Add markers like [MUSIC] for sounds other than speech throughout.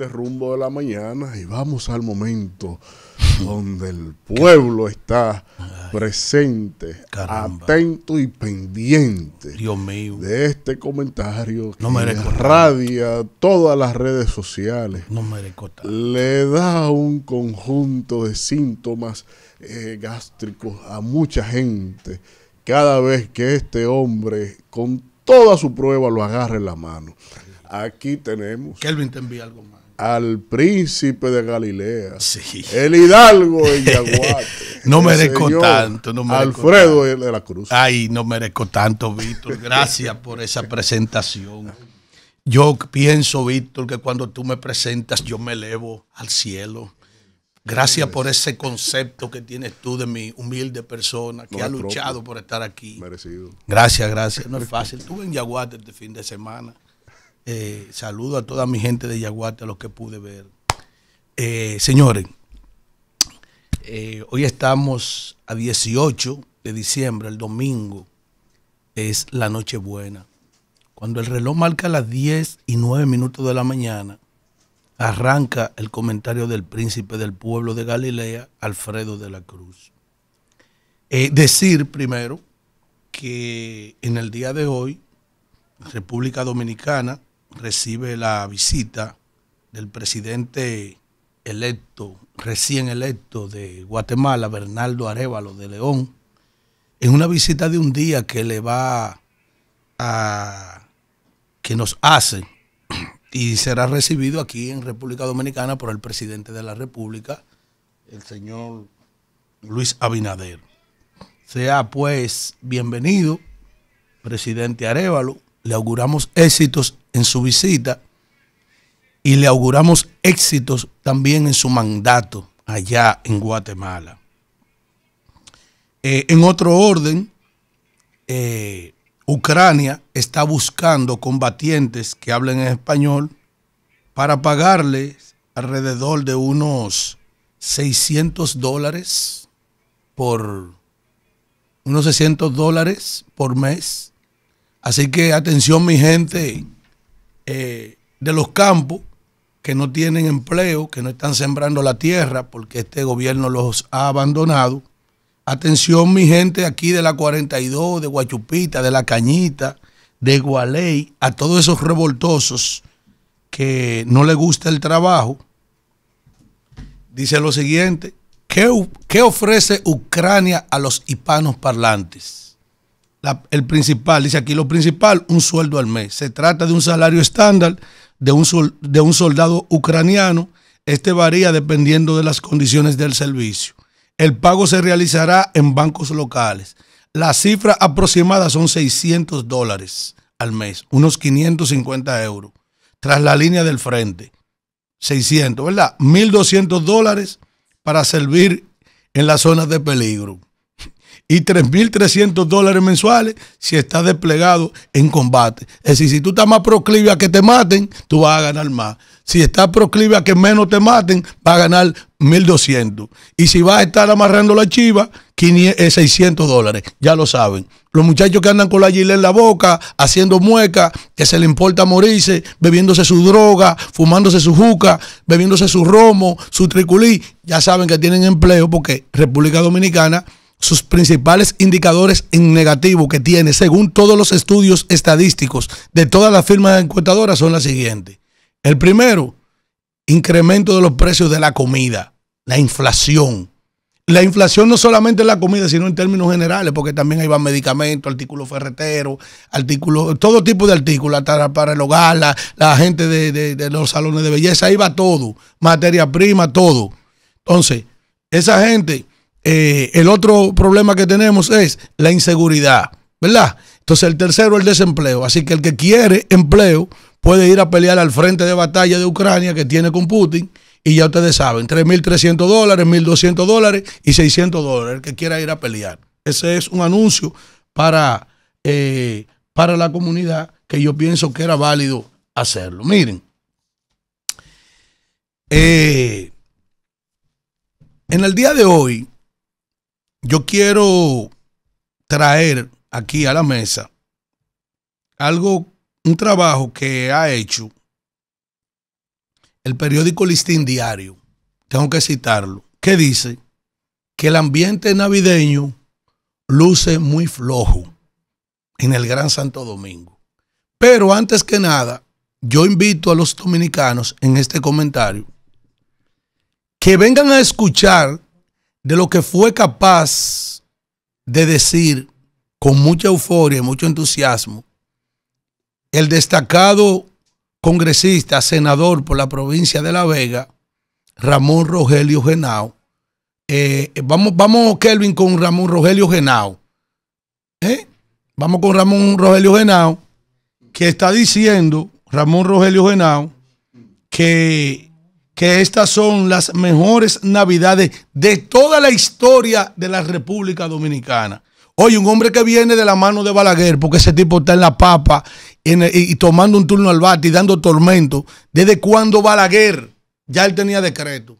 Este rumbo de la mañana y vamos al momento donde el pueblo está presente, atento y pendiente Dios mío. de este comentario no que radia todas las redes sociales. No Le da un conjunto de síntomas eh, gástricos a mucha gente cada vez que este hombre con toda su prueba lo agarre la mano. Aquí tenemos. Kelvin te envía algo más al príncipe de Galilea, el hidalgo de Yaguate. [LAUGHS] no merezco tanto, no merezco Alfredo de la Cruz. Ay, no merezco tanto, Víctor. Gracias por esa presentación. Yo pienso, Víctor, que cuando tú me presentas, yo me elevo al cielo. Gracias por ese concepto que tienes tú de mi humilde persona que ha luchado por estar aquí. Merecido. Gracias, gracias. No es fácil. Estuve en Yaguate este fin de semana. Eh, saludo a toda mi gente de Yaguate, a los que pude ver. Eh, señores, eh, hoy estamos a 18 de diciembre, el domingo es la noche buena Cuando el reloj marca las 10 y 9 minutos de la mañana, arranca el comentario del príncipe del pueblo de Galilea, Alfredo de la Cruz. decir primero que en el día de hoy, República Dominicana recibe la visita del presidente electo, recién electo de Guatemala, Bernardo Arevalo de León. en una visita de un día que le va a. que nos hace [CLEARS THROAT] y será recibido aquí en República Dominicana por el presidente de la República, el señor Luis Abinader. Sea pues bienvenido, presidente Arevalo le auguramos éxitos en su visita y le auguramos éxitos también en su mandato allá en Guatemala. Eh, en otro orden, eh, Ucrania está buscando combatientes que hablen en español para pagarles alrededor de unos 600 dólares por unos 600 dólares por mes Así que atención mi gente eh, de los campos que no tienen empleo, que no están sembrando la tierra porque este gobierno los ha abandonado. Atención mi gente aquí de la 42, de Guachupita, de la Cañita, de Gualey, a todos esos revoltosos que no les gusta el trabajo. Dice lo siguiente, ¿qué, qué ofrece Ucrania a los hispanos parlantes? el principal, dice aquí lo principal, un sueldo al mes. Se trata de un salario estándar de un, de un soldado ucraniano. Este varía dependiendo de las condiciones del servicio. El pago se realizará en bancos locales. La cifra aproximada son 600 dólares al mes, unos 550 euros, tras la línea del frente. 600, ¿verdad? 1.200 dólares para servir en las zonas de peligro y 3.300 dólares mensuales si estás desplegado en combate. Es decir, si tú estás más proclive a que te maten, tú vas a ganar más. Si estás proclive a que menos te maten, vas a ganar 1.200. Y si vas a estar amarrando la chiva, 500, 600 eh, dólares. Ya lo saben. Los muchachos que andan con la gilet en la boca, haciendo muecas, que se le importa morirse, bebiéndose su droga, fumándose su juca, bebiéndose su romo, su triculí, ya saben que tienen empleo porque República Dominicana sus principales indicadores en negativo que tiene, según todos los estudios estadísticos de todas las firmas encuestadoras, son las siguientes. El primero, incremento de los precios de la comida, la inflación. La inflación no solamente en la comida, sino en términos generales, porque también ahí van medicamentos, artículos ferreteros, artículos, todo tipo de artículos, para el hogar, la, gente de, de los salones de belleza, ahí va todo, materia prima, todo. Entonces, esa gente eh, el otro problema que tenemos es la inseguridad, ¿verdad? Entonces el tercero, es el desempleo. Así que el que quiere empleo puede ir a pelear al frente de batalla de Ucrania que tiene con Putin. Y ya ustedes saben, 3.300 dólares, 1.200 dólares y 600 dólares, el que quiera ir a pelear. Ese es un anuncio para, eh, para la comunidad que yo pienso que era válido hacerlo. Miren, eh, en el día de hoy, yo quiero traer aquí a la mesa algo, un trabajo que ha hecho el periódico Listín Diario. Tengo que citarlo. Que dice que el ambiente navideño luce muy flojo en el Gran Santo Domingo. Pero antes que nada, yo invito a los dominicanos en este comentario que vengan a escuchar de lo que fue capaz de decir con mucha euforia y mucho entusiasmo el destacado congresista, senador por la provincia de La Vega, Ramón Rogelio Genao. Eh, vamos, vamos, Kelvin, con Ramón Rogelio Genao. ¿Eh? Vamos con Ramón Rogelio Genao, que está diciendo, Ramón Rogelio Genao, que que estas son las mejores navidades de toda la historia de la República Dominicana. Oye, un hombre que viene de la mano de Balaguer, porque ese tipo está en la papa y, tomando un turno al bate y dando tormento, desde cuando Balaguer ya él tenía decreto.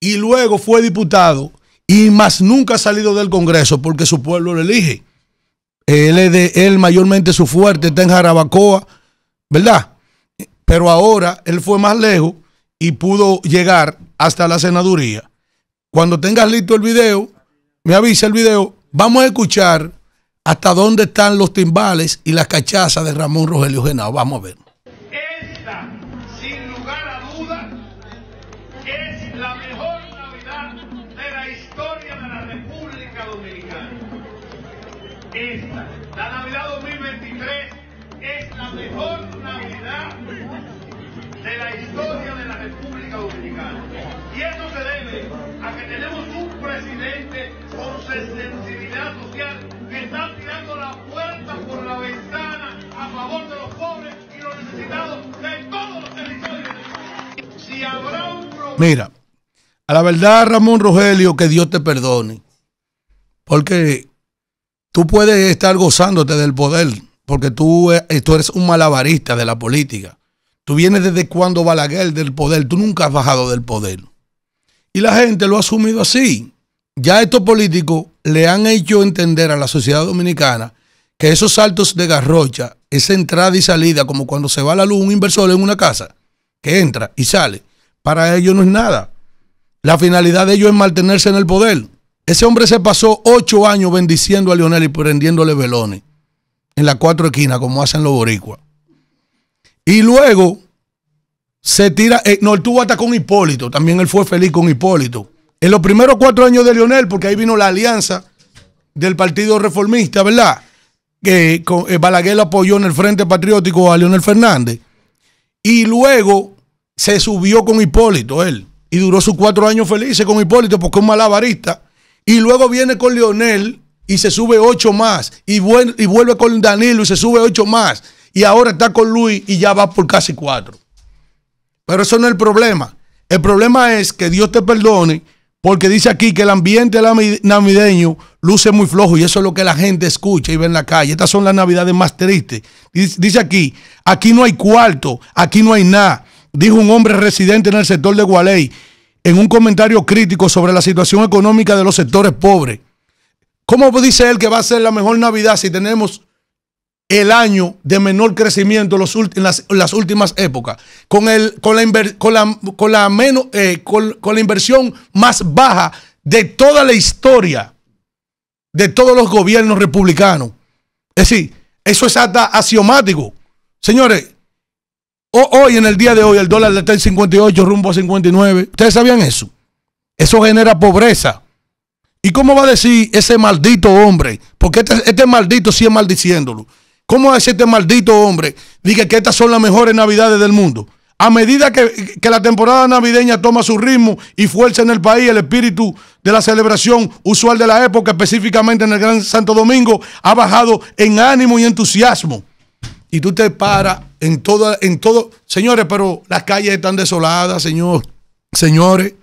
Y luego fue diputado y más nunca ha salido del Congreso porque su pueblo lo elige. Él, es de, él mayormente su fuerte está en Jarabacoa, ¿verdad? Pero ahora él fue más lejos y pudo llegar hasta la senaduría. Cuando tengas listo el video, me avisa el video, vamos a escuchar hasta dónde están los timbales y las cachazas de Ramón Rogelio Genao. Vamos a ver. Mira, a la verdad, Ramón Rogelio, que Dios te perdone. Porque tú puedes estar gozándote del poder, porque tú, eh, tú eres un malabarista de la política. Tú vienes desde cuando Balaguer del poder, tú nunca has bajado del poder. Y la gente lo ha asumido así. Ya estos políticos le han hecho entender a la sociedad dominicana que esos saltos de garrocha, esa entrada y salida, como cuando se va la luz, un inversor en una casa, que entra y sale, para ellos no es nada. La finalidad de ellos es mantenerse en el poder. Ese hombre se pasó ocho años bendiciendo a Lionel y prendiéndole velones en las cuatro esquinas, como hacen los boricuas. Y luego se tira, eh, no, él tuvo hasta con Hipólito, también él fue feliz con Hipólito. En los primeros cuatro años de Lionel, porque ahí vino la alianza del Partido Reformista, ¿verdad? Que eh, eh, Balaguer lo apoyó en el Frente Patriótico a Leonel Fernández. Y luego se subió con Hipólito él y duró sus cuatro años felices con Hipólito porque es un malabarista. Y luego viene con Leonel y se sube ocho más. Y, vuelve con Danilo y se sube ocho más. Y ahora está con Luis y ya va por casi cuatro. Pero eso no es el problema. El problema es que Dios te perdone porque dice aquí que el ambiente navideño luce muy flojo y eso es lo que la gente escucha y ve en la calle. Estas son las navidades más tristes. Dice aquí, aquí no hay cuarto, aquí no hay nada dijo un hombre residente en el sector de Gualey en un comentario crítico sobre la situación económica de los sectores pobres. ¿Cómo dice él que va a ser la mejor Navidad si tenemos el año de menor crecimiento en, las, últimas épocas, con, el, con, la, con, con, la menos, eh, con, la inversión más baja de toda la historia de todos los gobiernos republicanos. Es decir, eso es hasta axiomático. Señores, hoy, en el día de hoy, el dólar está en 58 rumbo a 59. ¿Ustedes sabían eso? Eso genera pobreza. ¿Y cómo va a decir ese maldito hombre? Porque este, este maldito sigue maldiciéndolo. ¿Cómo va a decir este maldito hombre? Diga que estas son las mejores navidades del mundo. A medida que, que, la temporada navideña toma su ritmo y fuerza en el país, el espíritu de la celebración usual de la época, específicamente en el Gran Santo Domingo, ha bajado en ánimo y entusiasmo y tú te paras en toda, en todo. Señores, pero las calles están desoladas, señor. Señores.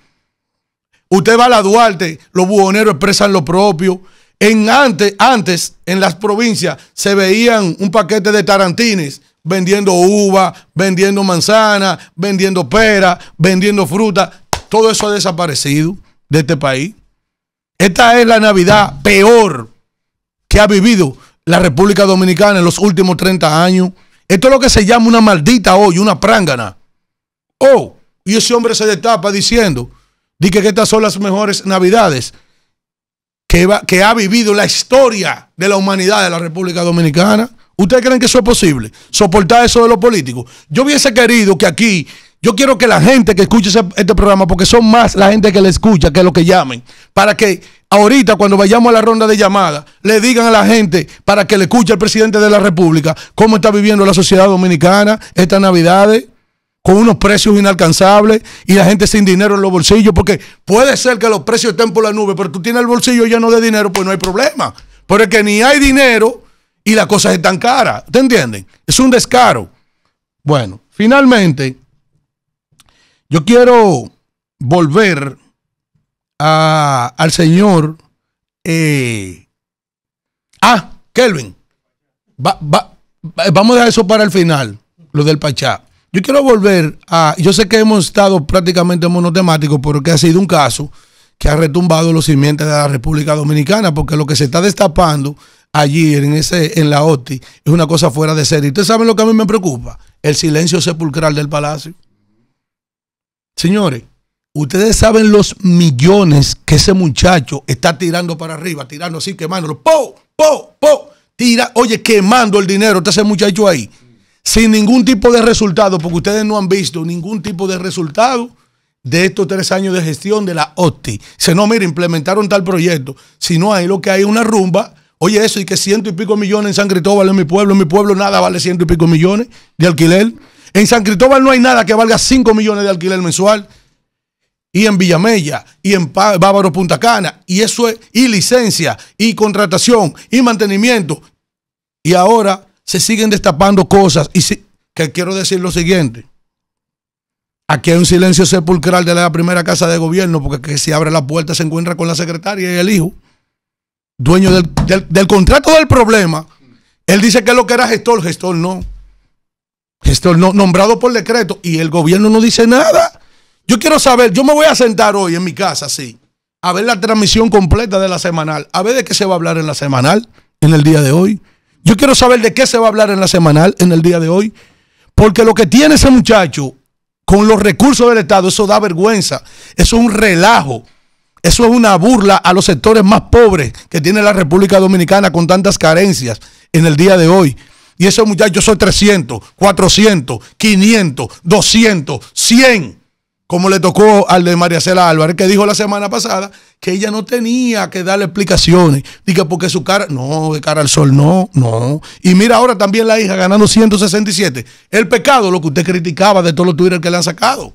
Usted va a la Duarte, los buhoneros expresan lo propio. En antes, antes, en las provincias, se veían un paquete de tarantines vendiendo uva, vendiendo manzana, vendiendo pera, vendiendo fruta. Todo eso ha desaparecido de este país. Esta es la Navidad peor que ha vivido la República Dominicana en los últimos 30 años. Esto es lo que se llama una maldita hoy, una prángana. Oh, y ese hombre se destapa diciendo, di que estas son las mejores navidades que, que ha vivido la historia de la humanidad de la República Dominicana. ¿Ustedes creen que eso es posible? Soportar eso de los políticos. Yo hubiese querido que aquí, yo quiero que la gente que escuche este programa, porque son más la gente que le escucha que lo que llamen, para que ahorita cuando vayamos a la ronda de llamadas, le digan a la gente para que le escuche al presidente de la República cómo está viviendo la sociedad dominicana estas navidades con unos precios inalcanzables y la gente sin dinero en los bolsillos, porque puede ser que los precios estén por la nube, pero tú tienes el bolsillo lleno de dinero, pues no hay problema. Pero es que ni hay dinero y las cosas están caras, ¿te entienden? Es un descaro. Bueno, finalmente, yo quiero volver al señor eh, ah, Kelvin. vamos a dejar eso para el final, lo del Pachá. Yo quiero volver a. Yo sé que hemos estado prácticamente monotemáticos, pero que ha sido un caso que ha retumbado los cimientos de la República Dominicana, porque lo que se está destapando allí en, ese, en la OTI es una cosa fuera de serie. ¿Ustedes saben lo que a mí me preocupa? El silencio sepulcral del palacio. Señores, Ustedes saben los millones que ese muchacho está tirando para arriba, tirando así, quemándolo. ¡Po! ¡Po! ¡Po! Tira, oye, quemando el dinero. Está ese muchacho ahí. Sin ningún tipo de resultado, porque ustedes no han visto ningún tipo de resultado de estos tres años de gestión de la OTI. Se no, mira, implementaron tal proyecto. Si no hay lo que hay una rumba. Oye, eso, y que ciento y pico millones en San Cristóbal, en mi pueblo, en mi pueblo nada vale ciento y pico millones de alquiler. En San Cristóbal no hay nada que valga cinco millones de alquiler mensual y en Villamella, y en Bávaro Punta Cana, y eso es, y licencia, y contratación, y mantenimiento. Y ahora se siguen destapando cosas. Y que quiero decir lo siguiente. Aquí hay un silencio sepulcral de la primera casa de gobierno, porque que si abre la puerta se encuentra con la secretaria y el hijo, dueño del, contrato del problema. Él dice que lo que era gestor, gestor no. Gestor no, nombrado por decreto. Y el gobierno no dice nada. Yo quiero saber, yo me voy a sentar hoy en mi casa, sí, a ver la transmisión completa de la semanal, a ver de qué se va a hablar en la semanal, en el día de hoy. Yo quiero saber de qué se va a hablar en la semanal, en el día de hoy. Porque lo que tiene ese muchacho con los recursos del Estado, eso da vergüenza, eso es un relajo, eso es una burla a los sectores más pobres que tiene la República Dominicana con tantas carencias en el día de hoy. Y esos muchachos son 300, 400, 500, 200, 100 como le tocó al de María Cela Álvarez, que dijo la semana pasada que ella no tenía que darle explicaciones. Dice, porque su cara, no, de cara al sol, no, no. Y mira ahora también la hija ganando 167. El pecado, lo que usted criticaba de todos los Twitter que le han sacado.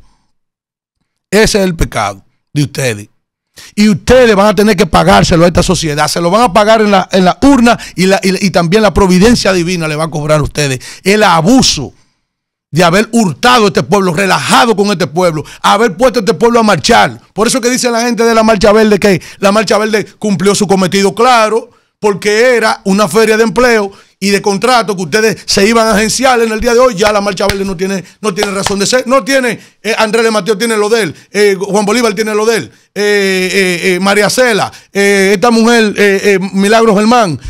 Ese es el pecado de ustedes. Y ustedes van a tener que pagárselo a esta sociedad. Se lo van a pagar en la, urna y, y también la providencia divina le va a cobrar a ustedes. El abuso de haber hurtado este pueblo, relajado con este pueblo, haber puesto este pueblo a marchar. Por eso que dice la gente de la Marcha Verde que la Marcha Verde cumplió su cometido, claro, porque era una feria de empleo y de contrato que ustedes se iban a agenciar en el día de hoy, ya la Marcha Verde no tiene, no tiene razón de ser. No tiene, eh, Andrés de Mateo tiene lo de eh, Juan Bolívar tiene lo de él, eh, María Cela, esta mujer, Milagros Germán,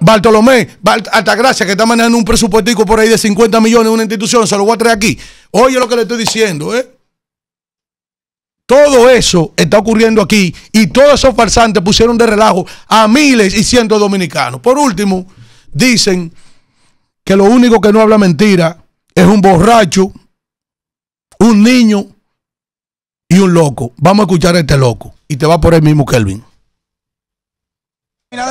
Bartolomé, Altagracia, que está manejando un presupuestico por ahí de 50 millones una institución, se lo voy a traer aquí. Oye lo que le estoy diciendo, ¿eh? Todo eso está ocurriendo aquí y todos esos farsantes pusieron de relajo a miles y cientos dominicanos. Por último, dicen que lo único que no habla mentira es un borracho, un niño y un loco. Vamos a escuchar a este loco y te va por el mismo Kelvin. Mira,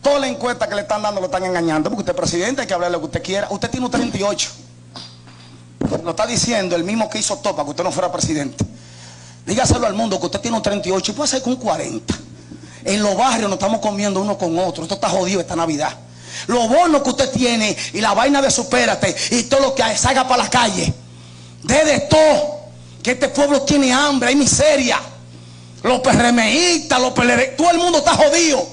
toda la encuesta que le están dando lo están engañando porque usted es presidente, hay que hablar lo que usted quiera. Usted tiene un 38. Lo está diciendo el mismo que hizo Topa, que usted no fuera presidente. Dígaselo al mundo que usted tiene un 38 y puede ser con un 40. En los barrios nos estamos comiendo uno con otro. Esto está jodido esta Navidad. Los bonos que usted tiene y la vaina de supérate y todo lo que salga para la calle. Desde todo. Que este pueblo tiene hambre, hay miseria. Los perremeístas, los PLD, todo el mundo está jodido.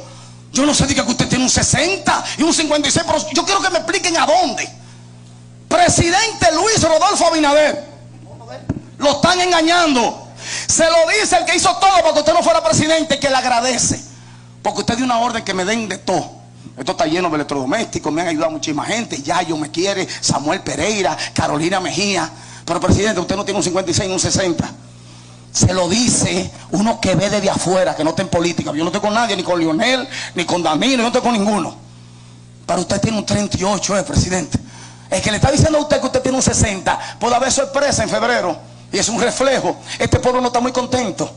Yo no sé, diga que usted tiene un 60 y un 56, pero yo quiero que me expliquen a dónde. Presidente Luis Rodolfo Abinader. Lo están engañando. Se lo dice el que hizo todo porque usted no fuera presidente, que le agradece. Porque usted dio una orden que me den de todo. Esto está lleno de electrodomésticos, me han ayudado muchísima gente. Ya, yo me quiere, Samuel Pereira, Carolina Mejía. Pero presidente, usted no tiene un 56 ni un 60. Se lo dice uno que ve desde afuera, que no está en política. Yo no estoy con nadie, ni con Lionel, ni con Danilo, yo no estoy con ninguno. Pero usted tiene un 38, eh, presidente. Es que le está diciendo a usted que usted tiene un 60, puede haber sorpresa en febrero. Y es un reflejo. Este pueblo no está muy contento.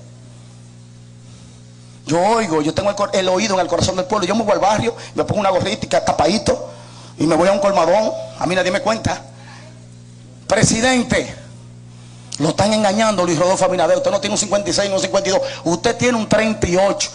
Yo oigo, yo tengo el, oído en el corazón del pueblo. Yo me voy al barrio, me pongo una gorrita, tapadito, y me voy a un colmadón. A mí nadie me cuenta. Presidente, lo están engañando Luis Rodolfo Abinader. Usted no tiene un 56, no un 52. Usted tiene un 38.